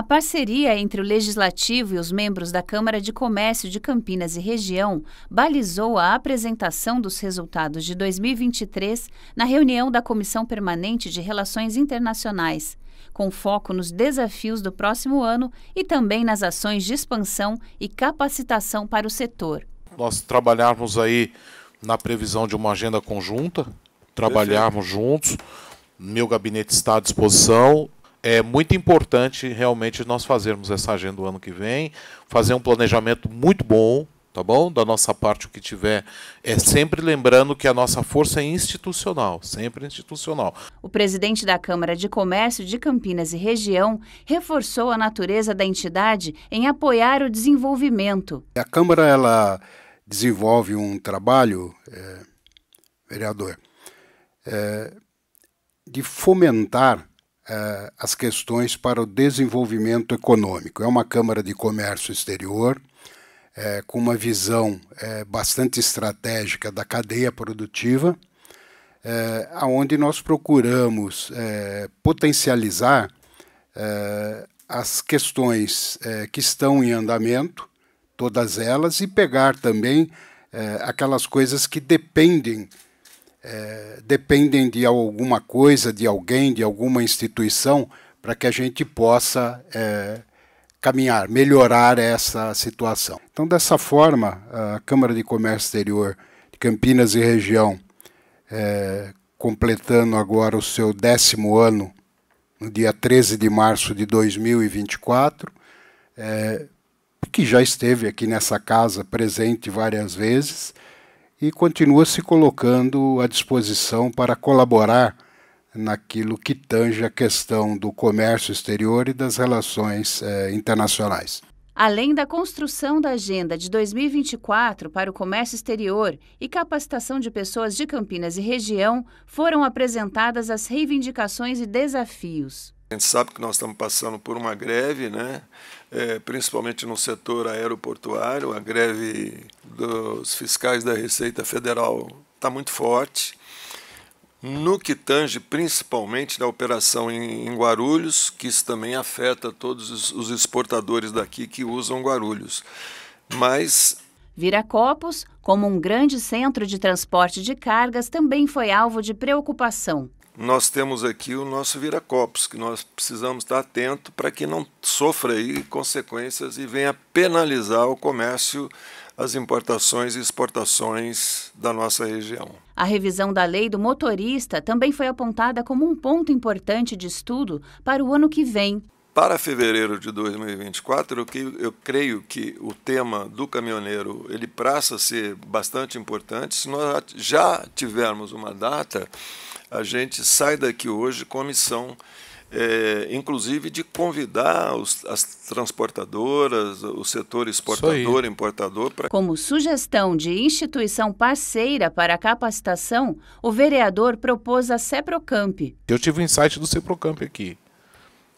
A parceria entre o Legislativo e os membros da Câmara de Comércio de Campinas e Região balizou a apresentação dos resultados de 2023 na reunião da Comissão Permanente de Relações Internacionais, com foco nos desafios do próximo ano e também nas ações de expansão e capacitação para o setor. Nós trabalharmos aí na previsão de uma agenda conjunta, trabalharmos juntos, meu gabinete está à disposição, é muito importante realmente nós fazermos essa agenda do ano que vem, fazer um planejamento muito bom, tá bom? Da nossa parte, o que tiver. É sempre lembrando que a nossa força é institucional, sempre institucional. O presidente da Câmara de Comércio de Campinas e Região reforçou a natureza da entidade em apoiar o desenvolvimento. A Câmara, ela desenvolve um trabalho, é, vereador, é, de fomentar uh, as questões para o desenvolvimento econômico. É uma Câmara de Comércio Exterior, é, com uma visão é, bastante estratégica da cadeia produtiva, é, aonde nós procuramos é, potencializar as questões que estão em andamento, todas elas, e pegar também aquelas coisas que dependem é, dependem de alguma coisa, de alguém, de alguma instituição, para que a gente possa é, caminhar, melhorar essa situação. Então, dessa forma, a Câmara de Comércio Exterior de Campinas e Região, é, completando agora o seu décimo ano, no dia 13 de março de 2024, é, que já esteve aqui nessa casa presente várias vezes, e continua se colocando à disposição para colaborar naquilo que tange a questão do comércio exterior e das relações eh, internacionais. Além da construção da agenda de 2024 para o comércio exterior e capacitação de pessoas de Campinas e região, foram apresentadas as reivindicações e desafios. A gente sabe que nós estamos passando por uma greve, né? É, principalmente no setor aeroportuário, a greve dos fiscais da Receita Federal está muito forte. No que tange principalmente da operação em, Guarulhos, que isso também afeta todos os exportadores daqui que usam Guarulhos. Mas. Viracopos, como um grande centro de transporte de cargas, também foi alvo de preocupação. Nós temos aqui o nosso Viracopos, que nós precisamos estar atento para que não sofra aí consequências e venha penalizar o comércio, as importações e exportações da nossa região. A revisão da lei do motorista também foi apontada como um ponto importante de estudo para o ano que vem. Para fevereiro de 2024, eu creio que o tema do caminhoneiro ele passa a ser bastante importante. Se nós já tivermos uma data, a gente sai daqui hoje com a missão é, inclusive de convidar os, as transportadoras, o setor exportador, importador. Pra... Como sugestão de instituição parceira para a capacitação, o vereador propôs a CEPROCAMP. Eu tive um insight do CEPROCAMP aqui,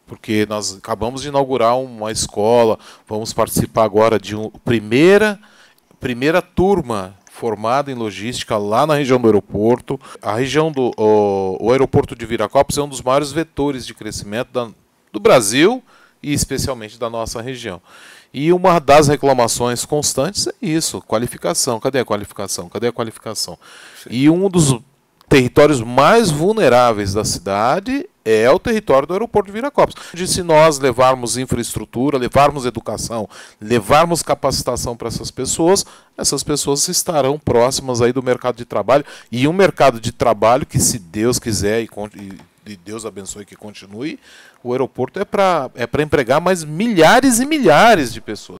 porque nós acabamos de inaugurar uma escola, vamos participar agora de uma primeira, primeira turma formado em logística lá na região do aeroporto. A região do o, o aeroporto de Viracopos é um dos maiores vetores de crescimento da, do Brasil e especialmente da nossa região. E uma das reclamações constantes é isso: qualificação. Cadê a qualificação? Cadê a qualificação? Sim. E um dos territórios mais vulneráveis da cidade é o território do aeroporto de Viracopos. De se nós levarmos infraestrutura, levarmos educação, levarmos capacitação para essas pessoas, essas pessoas estarão próximas aí do mercado de trabalho e um mercado de trabalho que, se Deus quiser e, e Deus abençoe que continue, o aeroporto é para é empregar mais milhares e milhares de pessoas.